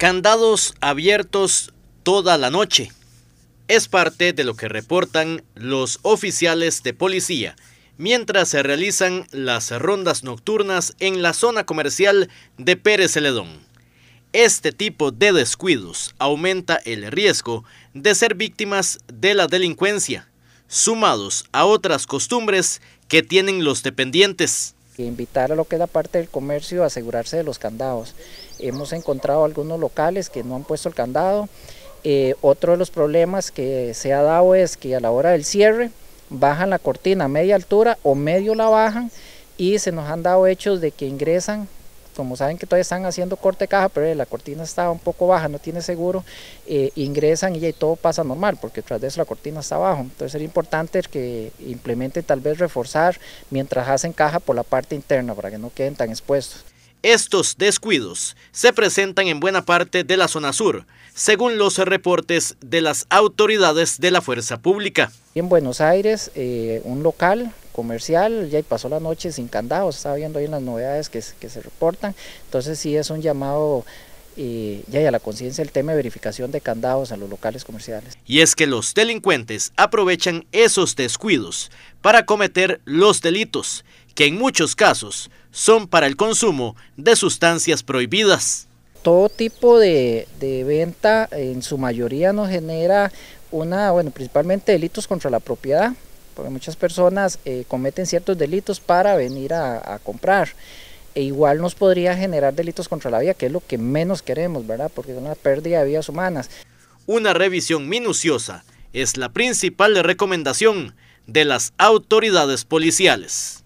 Candados abiertos toda la noche. Es parte de lo que reportan los oficiales de policía mientras se realizan las rondas nocturnas en la zona comercial de Pérez Celedón. Este tipo de descuidos aumenta el riesgo de ser víctimas de la delincuencia, sumados a otras costumbres que tienen los dependientes invitar a lo que da parte del comercio a asegurarse de los candados. Hemos encontrado algunos locales que no han puesto el candado. Eh, otro de los problemas que se ha dado es que a la hora del cierre bajan la cortina a media altura o medio la bajan y se nos han dado hechos de que ingresan como saben que todavía están haciendo corte caja, pero eh, la cortina está un poco baja, no tiene seguro, eh, ingresan y, ya todo pasa normal, porque tras de eso la cortina está abajo. Entonces sería importante que implemente tal vez reforzar mientras hacen caja por la parte interna para que no queden tan expuestos. Estos descuidos se presentan en buena parte de la zona sur, según los reportes de las autoridades de la fuerza pública. En Buenos Aires, eh, un local comercial, ya pasó la noche sin candados, estaba viendo ahí las novedades que, se reportan, entonces sí es un llamado y eh, ya a la conciencia el tema de verificación de candados en los locales comerciales. Y es que los delincuentes aprovechan esos descuidos para cometer los delitos, que en muchos casos son para el consumo de sustancias prohibidas. Todo tipo de, de venta en su mayoría nos genera una, bueno, principalmente delitos contra la propiedad, porque muchas personas eh, cometen ciertos delitos para venir a, a, comprar. E igual nos podría generar delitos contra la vida, que es lo que menos queremos, ¿verdad? Porque es una pérdida de vidas humanas. Una revisión minuciosa es la principal recomendación de las autoridades policiales.